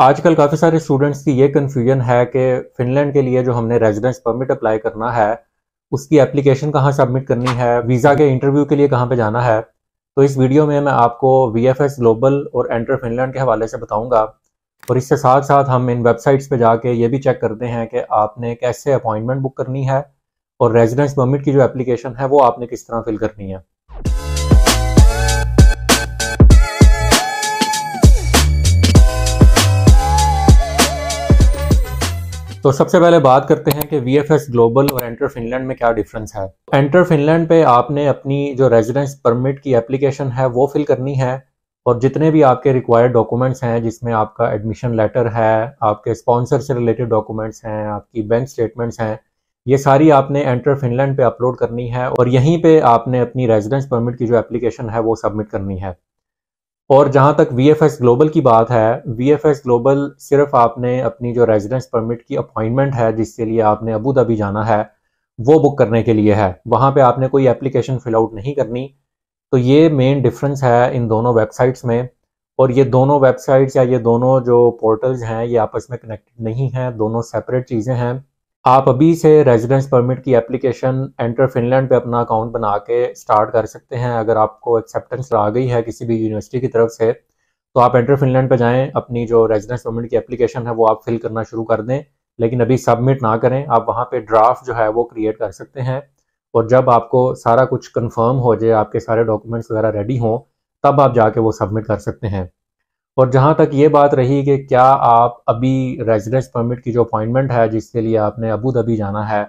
आजकल काफ़ी सारे स्टूडेंट्स की ये कन्फ्यूजन है कि फिनलैंड के लिए जो हमने रेजिडेंस परमिट अप्लाई करना है उसकी एप्लीकेशन कहाँ सबमिट करनी है वीज़ा के इंटरव्यू के लिए कहाँ पे जाना है तो इस वीडियो में मैं आपको वी एफ एस ग्लोबल और एंटर फिनलैंड के हवाले से बताऊँगा और इसके साथ साथ हम इन वेबसाइट्स पे जाके ये भी चेक करते हैं कि आपने कैसे अपॉइंटमेंट बुक करनी है और रेजिडेंस परमिट की जो एप्लीकेशन है वो आपने किस तरह फिल करनी है तो सबसे पहले बात करते हैं कि वी एफ एस ग्लोबल और एंटर फिनलैंड में क्या डिफरेंस है एंटर फिनलैंड पे आपने अपनी जो रेजिडेंस परमिट की एप्लीकेशन है वो फिल करनी है और जितने भी आपके रिक्वायर्ड डॉक्यूमेंट्स हैं जिसमें आपका एडमिशन लेटर है आपके स्पॉन्सर से रिलेटेड डॉक्यूमेंट्स हैं आपकी बैंक स्टेटमेंट्स हैं ये सारी आपने एंटर फिनलैंड पे अपलोड करनी है और यहीं पे आपने अपनी रेजिडेंस परमिट की जो एप्लीकेशन है वो सबमिट करनी है और जहाँ तक वी एफ एस ग्लोबल की बात है वी एफ एस ग्लोबल सिर्फ आपने अपनी जो रेजिडेंस परमिट की अपॉइंटमेंट है जिसके लिए आपने अबू धाबी जाना है वो बुक करने के लिए है वहाँ पे आपने कोई एप्लीकेशन फिल आउट नहीं करनी तो ये मेन डिफरेंस है इन दोनों वेबसाइट्स में और ये दोनों वेबसाइट्स या ये दोनों जो पोर्टल्स हैं ये आपस में कनेक्टेड नहीं हैं दोनों सेपरेट चीज़ें हैं आप अभी से रेजिडेंस परमिट की एप्लीकेशन एंटर फिनलैंड पे अपना अकाउंट बना के स्टार्ट कर सकते हैं अगर आपको एक्सेप्टेंस आ गई है किसी भी यूनिवर्सिटी की तरफ से तो आप एंटर फिनलैंड पे जाएं अपनी जो रेजिडेंस परमिट की एप्लीकेशन है वो आप फिल करना शुरू कर दें लेकिन अभी सबमिट ना करें आप वहाँ पे ड्राफ्ट जो है वो क्रिएट कर सकते हैं और जब आपको सारा कुछ कन्फर्म हो जाए आपके सारे डॉक्यूमेंट्स वगैरह रेडी हों तब आप जाके वो सबमिट कर सकते हैं और जहाँ तक ये बात रही कि क्या आप अभी रेजिडेंस परमिट की जो अपॉइंटमेंट है जिसके लिए आपने अबू धाबी जाना है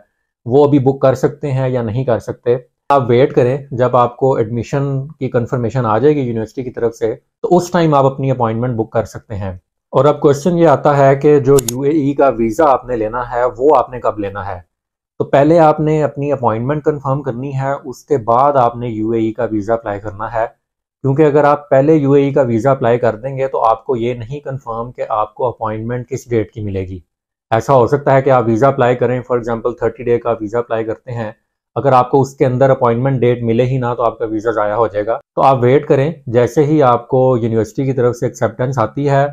वो अभी बुक कर सकते हैं या नहीं कर सकते आप वेट करें जब आपको एडमिशन की कंफर्मेशन आ जाएगी यूनिवर्सिटी की तरफ से तो उस टाइम आप अपनी अपॉइंटमेंट बुक कर सकते हैं और अब क्वेश्चन ये आता है कि जो यू e का वीज़ा आपने लेना है वो आपने कब लेना है तो पहले आपने अपनी अपॉइंटमेंट कन्फर्म करनी है उसके बाद आपने यू e का वीज़ा अप्लाई करना है क्योंकि अगर आप पहले यूएई e का वीज़ा अप्लाई कर देंगे तो आपको ये नहीं कंफर्म कि आपको अपॉइंटमेंट किस डेट की मिलेगी ऐसा हो सकता है कि आप वीज़ा अप्लाई करें फॉर एग्जांपल थर्टी डे का वीज़ा अप्लाई करते हैं अगर आपको उसके अंदर अपॉइंटमेंट डेट मिले ही ना तो आपका वीज़ा ज़ाया हो जाएगा तो आप वेट करें जैसे ही आपको यूनिवर्सिटी की तरफ से एक्सेप्टेंस आती है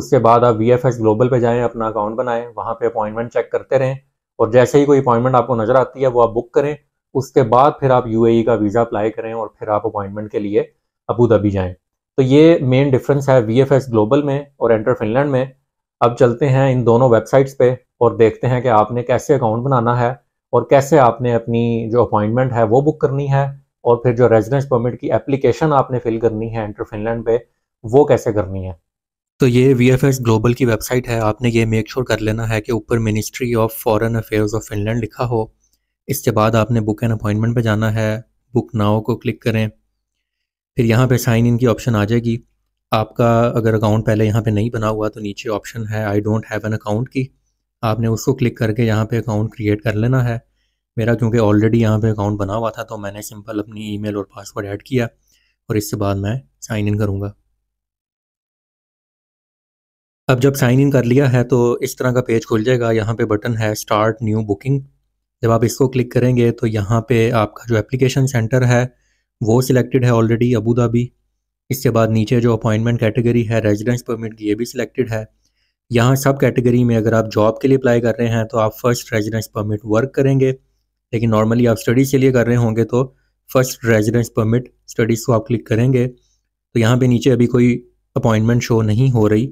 उसके बाद आप वी एफ एस ग्लोबल पर जाएँ अपना अकाउंट बनाएं वहाँ पर अपॉइंटमेंट चेक करते रहें और जैसे ही कोई अपॉइंटमेंट आपको नज़र आती है वो आप बुक करें उसके बाद फिर आप यूएई e का वीज़ा अप्लाई करें और फिर आप अपॉइंटमेंट के लिए अबू धाबी जाएं तो ये मेन डिफरेंस है वी ग्लोबल में और एंटर फिनलैंड में अब चलते हैं इन दोनों वेबसाइट्स पे और देखते हैं कि आपने कैसे अकाउंट बनाना है और कैसे आपने अपनी जो अपॉइंटमेंट है वो बुक करनी है और फिर जो रेजिडेंस परमिट की एप्लीकेशन आपने फिल करनी है एंटर फिनलैंड पे वो कैसे करनी है तो ये वी एफ एस ग्लोबल की वेबसाइट है आपने ये मेक श्योर sure कर लेना है कि ऊपर ministry of foreign affairs of Finland लिखा हो इसके बाद आपने बुक एंड अपॉइंटमेंट पे जाना है बुक नाउ को क्लिक करें फिर यहाँ पे साइन इन की ऑप्शन आ जाएगी आपका अगर अकाउंट पहले यहाँ पे नहीं बना हुआ तो नीचे ऑप्शन है I don't have an account की आपने उसको क्लिक करके यहाँ पे अकाउंट क्रिएट कर लेना है मेरा क्योंकि ऑलरेडी यहाँ पे अकाउंट बना हुआ था तो मैंने सिंपल अपनी ईमेल और पासवर्ड ऐड किया और इसके बाद मैं साइन इन करूँगा अब जब साइन इन कर लिया है तो इस तरह का पेज खुल जाएगा यहाँ पे बटन है स्टार्ट न्यू बुकिंग जब आप इसको क्लिक करेंगे तो यहाँ पे आपका जो एप्लीकेशन सेंटर है वो सिलेक्टेड है ऑलरेडी अबू धाबी इसके बाद नीचे जो अपॉइंटमेंट कैटेगरी है रेजिडेंस परमिट की ये भी सिलेक्टेड है यहाँ सब कैटेगरी में अगर आप जॉब के लिए अप्लाई कर रहे हैं तो आप फर्स्ट रेजिडेंस परमिट वर्क करेंगे लेकिन नॉर्मली आप स्टडीज़ के लिए कर रहे होंगे तो फर्स्ट रेजिडेंस परमिट स्टडीज़ को आप क्लिक करेंगे तो यहाँ पे नीचे अभी कोई अपॉइंटमेंट शो नहीं हो रही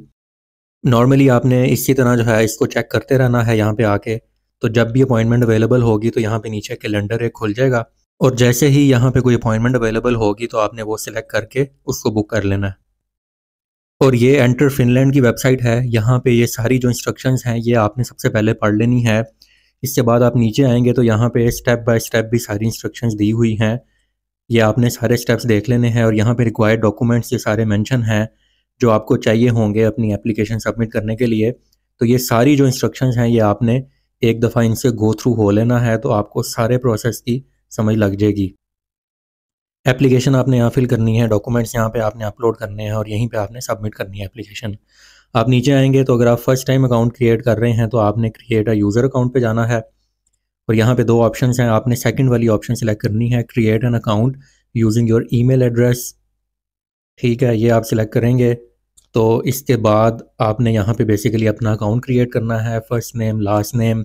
नॉर्मली आपने इसी तरह जो है इसको चेक करते रहना है यहाँ पे आके तो जब भी अपॉइंटमेंट अवेलेबल होगी तो यहाँ पे नीचे कैलेंडर एक खुल जाएगा और जैसे ही यहाँ पे कोई अपॉइंटमेंट अवेलेबल होगी तो आपने वो सिलेक्ट करके उसको बुक कर लेना है और ये एंटर फिनलैंड की वेबसाइट है यहाँ पे ये सारी जो इंस्ट्रक्शंस हैं ये आपने सबसे पहले पढ़ लेनी है इसके बाद आप नीचे आएंगे तो यहाँ पे स्टेप बाय स्टेप भी सारी इंस्ट्रक्शंस दी हुई हैं ये आपने सारे स्टेप्स देख लेने हैं और यहाँ पे रिक्वायर्ड डॉक्यूमेंट्स ये सारे मैंशन हैं जो आपको चाहिए होंगे अपनी एप्लीकेशन सबमिट करने के लिए तो ये सारी जो इंस्ट्रक्शन हैं ये आपने एक दफ़ा इनसे गो थ्रू हो लेना है तो आपको सारे प्रोसेस की समझ लग जाएगी एप्लीकेशन आपने यहाँ फिल करनी है डॉक्यूमेंट्स यहाँ पे आपने अपलोड करने हैं और यहीं पे आपने सबमिट करनी है एप्लीकेशन आप नीचे आएंगे तो अगर आप फर्स्ट टाइम अकाउंट क्रिएट कर रहे हैं तो आपने क्रिएट अ यूज़र अकाउंट पे जाना है और यहाँ पे दो ऑप्शन हैं आपने सेकंड वाली ऑप्शन सेलेक्ट करनी है create an account using your e address ठीक है ये आप सिलेक्ट करेंगे तो इसके बाद आपने यहाँ पे बेसिकली अपना अकाउंट क्रिएट करना है first name last name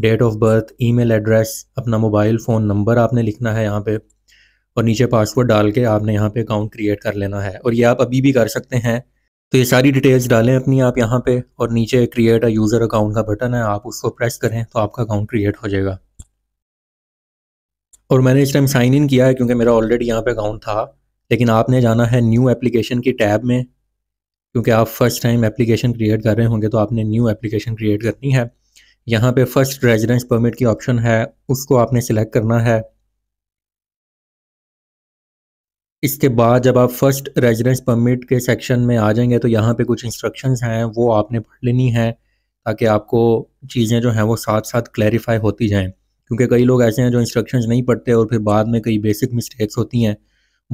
date of birth email address अपना मोबाइल फ़ोन नंबर आपने लिखना है यहाँ पे और नीचे पासवर्ड डाल के आपने यहाँ पे अकाउंट क्रिएट कर लेना है और ये आप अभी भी कर सकते हैं तो ये सारी डिटेल्स डालें अपनी आप यहाँ पे और नीचे क्रिएट अ यूज़र अकाउंट का बटन है आप उसको प्रेस करें तो आपका अकाउंट क्रिएट हो जाएगा और मैंने इस टाइम साइन इन किया है क्योंकि मेरा ऑलरेडी यहाँ पे अकाउंट था लेकिन आपने जाना है न्यू एप्लीकेशन की टैब में क्योंकि आप फर्स्ट टाइम एप्लीकेशन क्रिएट कर रहे होंगे तो आपने न्यू एप्लीकेशन क्रिएट करनी है यहाँ पे फर्स्ट रेजिडेंस परमिट की ऑप्शन है उसको आपने सिलेक्ट करना है इसके बाद जब आप फर्स्ट रेजिडेंस परमिट के सेक्शन में आ जाएंगे तो यहाँ पे कुछ इंस्ट्रक्शंस हैं वो आपने पढ़ लेनी है ताकि आपको चीज़ें जो हैं वो साथ साथ क्लैरिफाई होती जाएं क्योंकि कई लोग ऐसे हैं जो इंस्ट्रक्शन नहीं पढ़ते और फिर बाद में कई बेसिक मिस्टेक्स होती हैं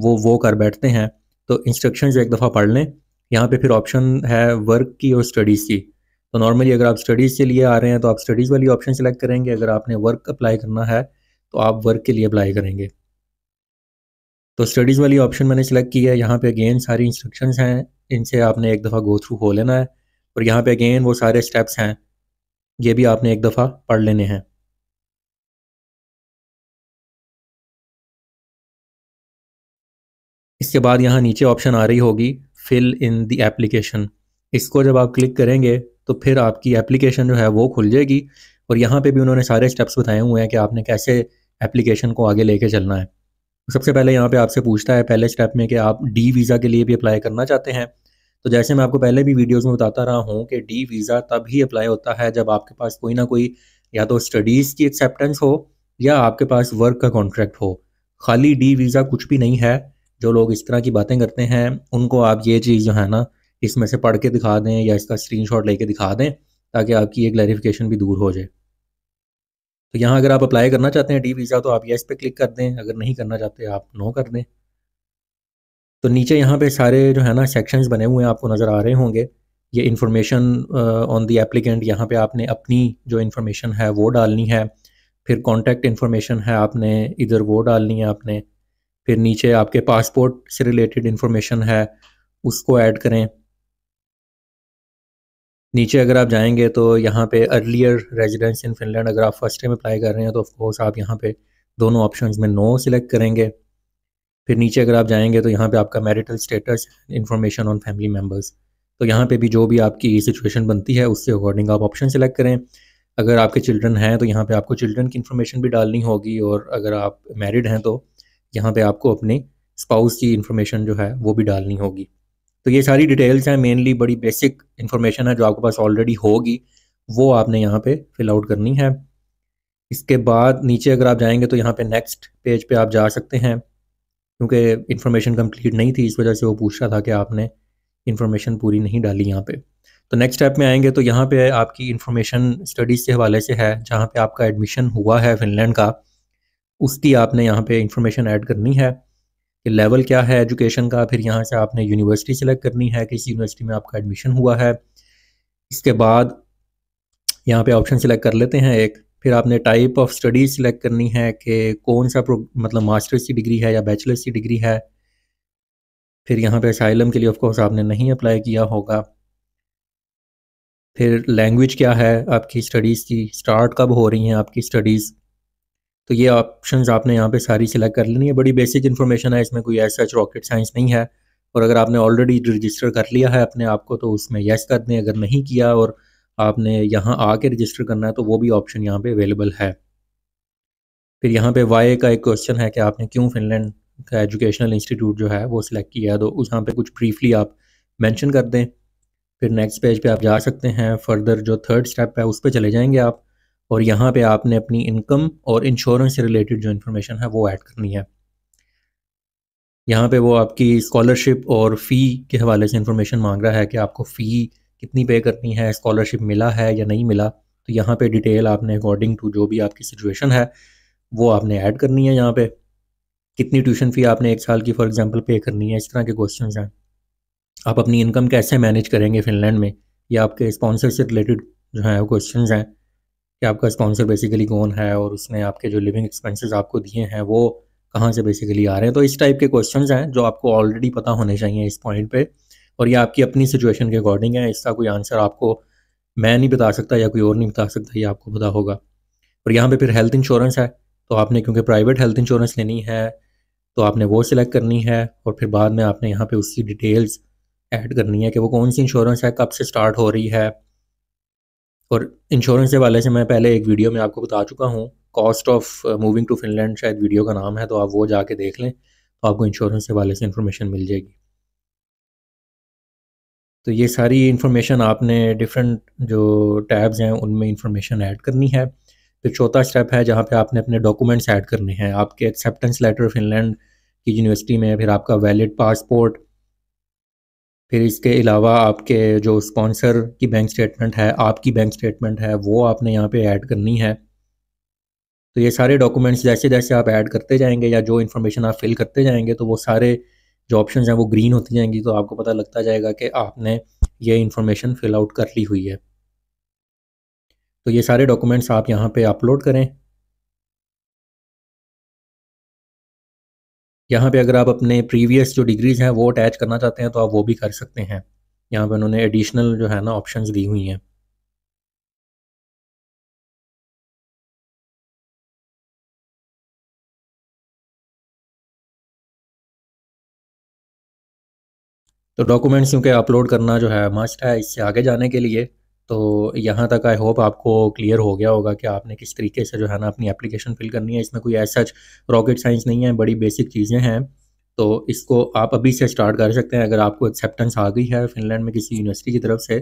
वो वो कर बैठते हैं तो इंस्ट्रक्शन एक दफ़ा पढ़ लें यहाँ पे फिर ऑप्शन है वर्क की और स्टडीज़ की तो नॉर्मली अगर आप स्टडीज़ के लिए आ रहे हैं तो आप स्टडीज़ वाली ऑप्शन सेलेक्ट करेंगे अगर आपने वर्क अप्लाई करना है तो आप वर्क के लिए अप्लाई करेंगे तो स्टडीज़ वाली ऑप्शन मैंने सेलेक्ट की है यहाँ पे अगेन सारी इंस्ट्रक्शंस हैं इनसे आपने एक दफ़ा गो थ्रू हो लेना है और यहाँ पे अगेन वो सारे स्टेप्स हैं ये भी आपने एक दफ़ा पढ़ लेने हैं इसके बाद यहाँ नीचे ऑप्शन आ रही होगी फिल इन द एप्लीकेशन इसको जब आप क्लिक करेंगे तो फिर आपकी एप्लीकेशन जो है वो खुल जाएगी और यहाँ पे भी उन्होंने सारे स्टेप्स बताए हुए हैं कि आपने कैसे एप्लीकेशन को आगे लेके चलना है तो सबसे पहले यहाँ पे आपसे पूछता है पहले स्टेप में कि आप डी वीज़ा के लिए भी अप्लाई करना चाहते हैं तो जैसे मैं आपको पहले भी वीडियोज़ में बताता रहा हूँ कि डी वीज़ा तब ही अप्लाई होता है जब आपके पास कोई ना कोई या तो स्टडीज़ की एक्सेप्टेंस हो या आपके पास वर्क का कॉन्ट्रैक्ट हो खाली डी वीज़ा कुछ भी नहीं है जो लोग इस तरह की बातें करते हैं उनको आप ये चीज़ जो है ना इसमें से पढ़ के दिखा दें या इसका शॉट लेके दिखा दें ताकि आपकी ये क्लैरिफिकेशन भी दूर हो जाए तो यहाँ अगर आप अप्लाई करना चाहते हैं डी वीज़ा तो आप येस पे क्लिक कर दें अगर नहीं करना चाहते आप नो कर दें तो नीचे यहाँ पे सारे जो है ना सेक्शंस बने हुए हैं आपको नज़र आ रहे होंगे ये इन्फॉर्मेशन ऑन दी एप्लीकेंट यहाँ पे आपने अपनी जो इन्फॉर्मेशन है वो डालनी है फिर कॉन्टैक्ट इन्फॉर्मेशन है आपने इधर वो डालनी है आपने फिर नीचे आपके पासपोर्ट से रिलेटेड इन्फॉर्मेशन है उसको ऐड करें नीचे अगर आप जाएंगे तो यहाँ पे अर्लियर रेजिडेंस इन फिनलैंड अगर आप फर्स्ट टाइम अप्लाई कर रहे हैं तो ऑफकोर्स आप यहाँ पे दोनों ऑप्शंस में नो सिलेक्ट करेंगे फिर नीचे अगर आप जाएंगे तो यहाँ पे आपका marital status information on family members तो यहाँ पे भी जो भी आपकी सिचुएशन बनती है उसके अकॉर्डिंग आप ऑप्शन सेलेक्ट करें अगर आपके चिल्ड्रन हैं तो यहाँ पे आपको चिल्ड्रन की इन्फॉर्मेशन भी डालनी होगी और अगर आप मैरिड हैं तो यहाँ पे आपको अपने स्पाउस की इन्फॉर्मेशन जो है वो भी डालनी होगी तो ये सारी डिटेल्स हैं मेनली बड़ी बेसिक इन्फॉर्मेशन है जो आपके पास ऑलरेडी होगी वो आपने यहाँ पे फिल आउट करनी है इसके बाद नीचे अगर आप जाएंगे तो यहाँ पे नेक्स्ट पेज पे आप जा सकते हैं क्योंकि इन्फॉर्मेशन कंप्लीट नहीं थी इस वजह से वो पूछ रहा था कि आपने इन्फॉर्मेशन पूरी नहीं डाली यहाँ पे तो नेक्स्ट स्टेप में आएंगे तो यहाँ पे आपकी इन्फॉर्मेशन स्टडीज़ के हवाले से है जहाँ पे आपका एडमिशन हुआ है फिनलैंड का उसकी आपने यहाँ पे इन्फॉर्मेशन ऐड करनी है कि लेवल क्या है एजुकेशन का फिर यहाँ से आपने यूनिवर्सिटी सेलेक्ट करनी है किस यूनिवर्सिटी में आपका एडमिशन हुआ है इसके बाद यहाँ पे ऑप्शन सेलेक्ट कर लेते हैं एक फिर आपने टाइप ऑफ स्टडीज सेलेक्ट करनी है कि कौन सा मतलब मास्टर्स की डिग्री है या बैचलर्स की डिग्री है फिर यहाँ पे साइलम के लिए ऑफकोर्स आपने नहीं अप्लाई किया होगा फिर लैंग्वेज क्या है आपकी स्टडीज़ की स्टार्ट कब हो रही हैं आपकी स्टडीज़ तो ये ऑप्शंस आपने यहाँ पे सारी सिलेक्ट कर लेनी है बड़ी बेसिक इन्फॉर्मेशन है इसमें कोई ऐसा रॉकेट साइंस नहीं है और अगर आपने ऑलरेडी रजिस्टर कर लिया है अपने आप को तो उसमें येस कर दें अगर नहीं किया और आपने यहाँ आके रजिस्टर करना है तो वो भी ऑप्शन यहाँ पे अवेलेबल है फिर यहाँ पे वाई का एक क्वेश्चन है कि आपने क्यों फिनलैंड का एजुकेशनल इंस्टीट्यूट जो है वो सिलेक्ट किया तो उस यहाँ पर कुछ ब्रीफली आप मैंशन कर दें फिर नेक्स्ट पेज पे आप जा सकते हैं फर्दर जो थर्ड स्टेप है उस पर चले जाएंगे आप और यहाँ पे आपने अपनी इनकम और इंश्योरेंस से रिलेटेड जो इन्फॉर्मेशन है वो ऐड करनी है यहाँ पे वो आपकी स्कॉलरशिप और फ़ी के हवाले से इन्फॉर्मेशन मांग रहा है कि आपको फ़ी कितनी पे करनी है स्कॉलरशिप मिला है या नहीं मिला तो यहाँ पे डिटेल आपने अकॉर्डिंग टू जो भी आपकी सिचुएशन है वो आपने ऐड करनी है यहाँ पे कितनी ट्यूशन फ़ी आपने एक साल की फॉर एग्जांपल पे करनी है इस तरह के क्वेश्चन हैं आप अपनी इनकम कैसे मैनेज करेंगे फिनलैंड में या आपके स्पॉन्सर से रिलेटेड जो हैं क्वेश्चन हैं कि आपका स्पॉन्सर बेसिकली कौन है और उसने आपके जो लिविंग एक्सपेंसेस आपको दिए हैं वो कहाँ से बेसिकली आ रहे हैं तो इस टाइप के क्वेश्चंस हैं जो आपको ऑलरेडी पता होने चाहिए इस पॉइंट पे और ये आपकी अपनी सिचुएशन के अकॉर्डिंग है इसका कोई आंसर आपको मैं नहीं बता सकता या कोई और नहीं बता सकता ये आपको पता होगा और यहाँ पे फिर हेल्थ इंश्योरेंस है तो आपने क्योंकि प्राइवेट हेल्थ इंश्योरेंस लेनी है तो आपने वो सिलेक्ट करनी है और फिर बाद में आपने यहाँ पर उसकी डिटेल्स ऐड करनी है कि वो कौन सी इंश्योरेंस है कब से स्टार्ट हो रही है और इंश्योरेंस के वाले से मैं पहले एक वीडियो में आपको बता चुका हूँ cost of moving to Finland शायद वीडियो का नाम है तो आप वो जाके देख लें तो आपको इंश्योरेंस के वाले से इन्फॉर्मेशन मिल जाएगी तो ये सारी इन्फॉर्मेशन आपने डिफरेंट जो टैब्स हैं उनमें इन्फॉर्मेशन ऐड करनी है फिर तो चौथा स्टेप है जहाँ पे आपने अपने डॉक्यूमेंट्स ऐड करने हैं आपके एक्सेप्टेंस लेटर फिनलैंड की यूनिवर्सिटी में फिर आपका वैलिड पासपोर्ट फिर इसके अलावा आपके जो स्पॉन्सर की बैंक स्टेटमेंट है आपकी बैंक स्टेटमेंट है वो आपने यहाँ पे ऐड करनी है तो ये सारे डॉक्यूमेंट्स जैसे जैसे आप ऐड करते जाएंगे या जो इन्फॉर्मेशन आप फिल करते जाएंगे तो वो सारे जो ऑप्शन हैं वो ग्रीन होती जाएंगी तो आपको पता लगता जाएगा कि आपने ये इन्फॉर्मेशन फिल आउट कर ली हुई है तो ये सारे डॉक्यूमेंट्स आप यहाँ पे अपलोड करें यहाँ पे अगर आप अपने प्रीवियस जो डिग्रीज हैं वो अटैच करना चाहते हैं तो आप वो भी कर सकते हैं यहाँ पे उन्होंने एडिशनल जो है ना ऑप्शंस दी हुई हैं तो डॉक्यूमेंट्स क्योंकि अपलोड करना जो है मस्ट है इससे आगे जाने के लिए तो यहाँ तक आई होप आपको क्लियर हो गया होगा कि आपने किस तरीके से जो है ना अपनी एप्लीकेशन फिल करनी है इसमें कोई ऐसा रॉकेट साइंस नहीं है बड़ी बेसिक चीज़ें हैं तो इसको आप अभी से स्टार्ट कर सकते हैं अगर आपको एक्सेप्टेंस आ गई है फिनलैंड में किसी यूनिवर्सिटी की तरफ से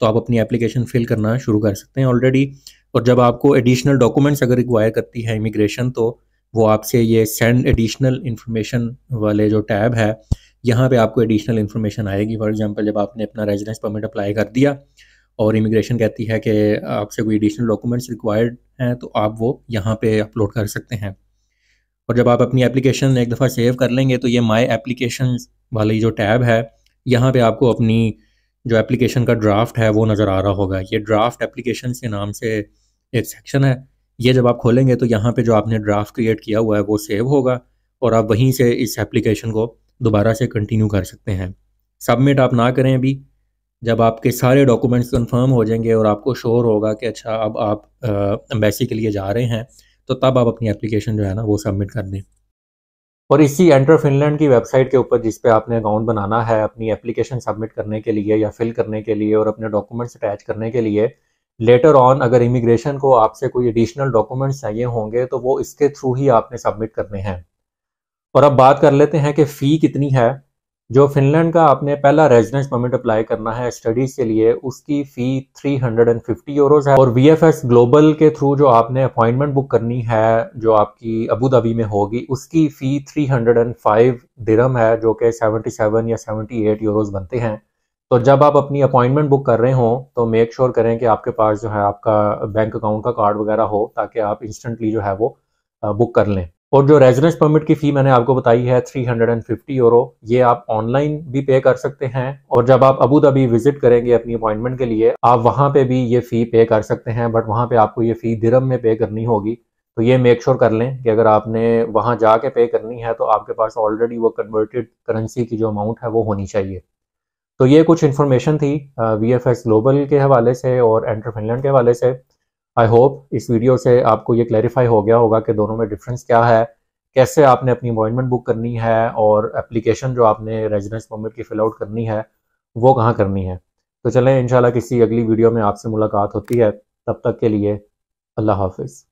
तो आप अपनी एप्लीकेशन फिल करना शुरू कर सकते हैं ऑलरेडी और जब आपको एडिशनल डॉक्यूमेंट्स अगर रिक्वायर करती है इमिग्रेशन तो वो आपसे ये सेंड एडिशनल इन्फॉर्मेशन वाले जो टैब है यहाँ पे आपको एडिशनल इन्फॉर्मेशन आएगी फॉर एग्जांपल जब आपने अपना रेजिडेंस परमिट अप्लाई कर दिया और इमिग्रेशन कहती है कि आपसे कोई एडिशनल डॉक्यूमेंट्स रिक्वायर्ड हैं तो आप वो यहाँ पे अपलोड कर सकते हैं और जब आप अपनी एप्लीकेशन एक दफ़ा सेव कर लेंगे तो ये माई एप्लीकेशन वाली जो टैब है यहाँ पे आपको अपनी जो एप्लीकेशन का ड्राफ्ट है वो नज़र आ रहा होगा ये ड्राफ्ट एप्लीकेशन के नाम से एक सेक्शन है ये जब आप खोलेंगे तो यहाँ पे जो आपने ड्राफ्ट क्रिएट किया हुआ है वो सेव होगा और आप वहीं से इस एप्लीकेशन को दोबारा से कंटिन्यू कर सकते हैं सबमिट आप ना करें अभी जब आपके सारे डॉक्यूमेंट्स कंफर्म हो जाएंगे और आपको श्योर होगा कि अच्छा अब आप एम्बेसी के लिए जा रहे हैं तो तब आप अपनी एप्लीकेशन जो है ना वो सबमिट कर दें और इसी एंटर फिनलैंड की वेबसाइट के ऊपर जिस पे आपने अकाउंट बनाना है अपनी एप्लीकेशन सबमिट करने के लिए या फिल करने के लिए और अपने डॉक्यूमेंट्स अटैच करने के लिए लेटर ऑन अगर इमिग्रेशन को आपसे कोई एडिशनल डॉक्यूमेंट्स चाहिए होंगे तो वो इसके थ्रू ही आपने सबमिट करने हैं और अब बात कर लेते हैं कि फ़ी कितनी है जो फिनलैंड का आपने पहला रेजिडेंस परमिट अप्लाई करना है स्टडीज के लिए उसकी फी 350 यूरोस है और वीएफएस ग्लोबल के थ्रू जो आपने अपॉइंटमेंट बुक करनी है जो आपकी अबू धाबी में होगी उसकी फी 305 दिरम है जो कि 77 या 78 यूरोस बनते हैं तो जब आप अपनी अपॉइंटमेंट बुक कर रहे हो तो मेक श्योर sure करें कि आपके पास जो है आपका बैंक अकाउंट का कार्ड वगैरह हो ताकि आप इंस्टेंटली जो है वो बुक कर लें और जो रेजिडेंस परमिट की फ़ी मैंने आपको बताई है 350 यूरो ये आप ऑनलाइन भी पे कर सकते हैं और जब आप अबू धाबी विजिट करेंगे अपनी अपॉइंटमेंट के लिए आप वहाँ पे भी ये फ़ी पे कर सकते हैं बट वहाँ पे आपको ये फ़ी दिरम में पे करनी होगी तो ये मेक श्योर sure कर लें कि अगर आपने वहाँ जाके पे करनी है तो आपके पास ऑलरेडी वो कन्वर्टेड करेंसी की जो अमाउंट है वो होनी चाहिए तो ये कुछ इन्फॉर्मेशन थी वी एफ एस ग्लोबल के हवाले से और एंटर फिनलैंड के हवाले से आई होप इस वीडियो से आपको ये क्लैरिफाई हो गया होगा कि दोनों में डिफरेंस क्या है कैसे आपने अपनी अपॉइंटमेंट बुक करनी है और एप्लीकेशन जो आपने रेजिडेंस परमिट की फिल आउट करनी है वो कहाँ करनी है तो चलें इंशाल्लाह किसी अगली वीडियो में आपसे मुलाकात होती है तब तक के लिए अल्लाह हाफिज़